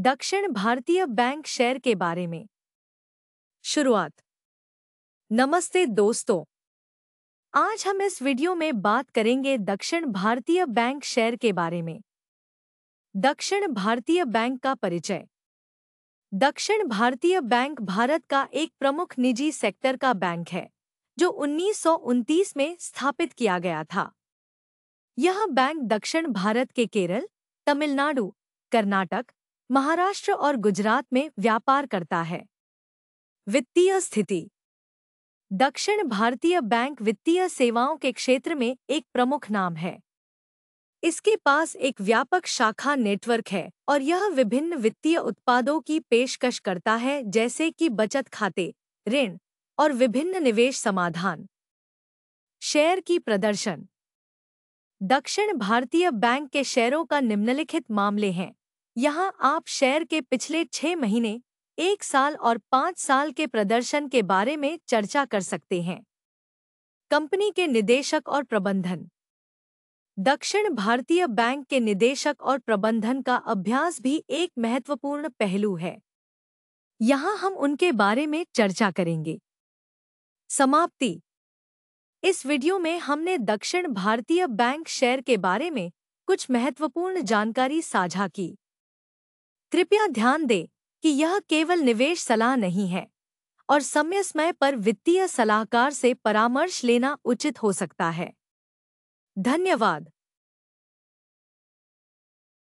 दक्षिण भारतीय bank share के बारे में शुरुआत नमस्ते दोस्तों आज हम इस वीडियो में बात करेंगे दक्षिण भारतीय बैंक शेयर के बारे में दक्षिण भारतीय बैंक का परिचय दक्षिण भारतीय बैंक भारत का एक प्रमुख निजी सेक्टर का बैंक है जो उन्नीस में स्थापित किया गया था यह बैंक दक्षिण भारत के केरल तमिलनाडु कर्नाटक महाराष्ट्र और गुजरात में व्यापार करता है वित्तीय स्थिति दक्षिण भारतीय बैंक वित्तीय सेवाओं के क्षेत्र में एक प्रमुख नाम है इसके पास एक व्यापक शाखा नेटवर्क है और यह विभिन्न वित्तीय उत्पादों की पेशकश करता है जैसे कि बचत खाते ऋण और विभिन्न निवेश समाधान शेयर की प्रदर्शन दक्षिण भारतीय बैंक के शेयरों का निम्नलिखित मामले हैं यहाँ आप शेयर के पिछले छह महीने एक साल और पांच साल के प्रदर्शन के बारे में चर्चा कर सकते हैं कंपनी के निदेशक और प्रबंधन दक्षिण भारतीय बैंक के निदेशक और प्रबंधन का अभ्यास भी एक महत्वपूर्ण पहलू है यहाँ हम उनके बारे में चर्चा करेंगे समाप्ति इस वीडियो में हमने दक्षिण भारतीय बैंक शेयर के बारे में कुछ महत्वपूर्ण जानकारी साझा की कृपया ध्यान दें कि यह केवल निवेश सलाह नहीं है और समय समय पर वित्तीय सलाहकार से परामर्श लेना उचित हो सकता है धन्यवाद